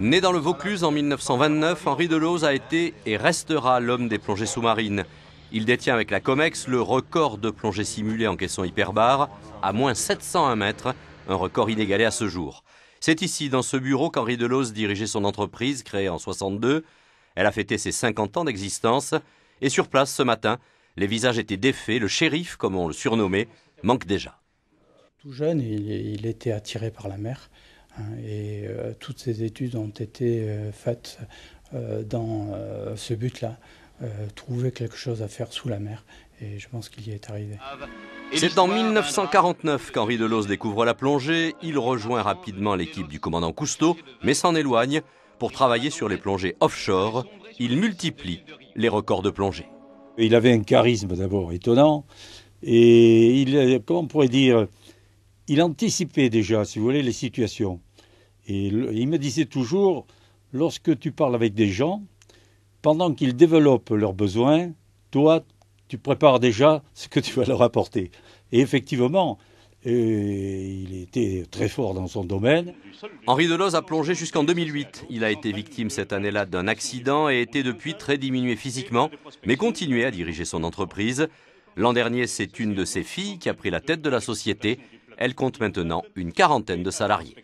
Né dans le Vaucluse en 1929, Henri Deleuze a été et restera l'homme des plongées sous-marines. Il détient avec la COMEX le record de plongée simulée en caisson hyperbare, à moins 701 mètres, un record inégalé à ce jour. C'est ici, dans ce bureau, qu'Henri Deleuze dirigeait son entreprise, créée en 62. Elle a fêté ses 50 ans d'existence. Et sur place, ce matin, les visages étaient défaits. Le shérif, comme on le surnommait, manque déjà. Tout jeune, il était attiré par la mer. Hein, et euh, toutes ces études ont été euh, faites euh, dans ce but-là, trouver quelque chose à faire sous la mer. Et je pense qu'il y est arrivé. C'est en 1949 qu'Henri Delos découvre la plongée. Il rejoint rapidement l'équipe du commandant Cousteau, mais s'en éloigne. Pour travailler sur les plongées offshore, il multiplie les records de plongée. Il avait un charisme d'abord étonnant. Et il, comment on pourrait dire, il anticipait déjà, si vous voulez, les situations. Et il me disait toujours, lorsque tu parles avec des gens, pendant qu'ils développent leurs besoins, toi, tu prépares déjà ce que tu vas leur apporter. Et effectivement, euh, il était très fort dans son domaine. Henri Deloz a plongé jusqu'en 2008. Il a été victime cette année-là d'un accident et était depuis très diminué physiquement, mais continuait à diriger son entreprise. L'an dernier, c'est une de ses filles qui a pris la tête de la société elle compte maintenant une quarantaine de salariés.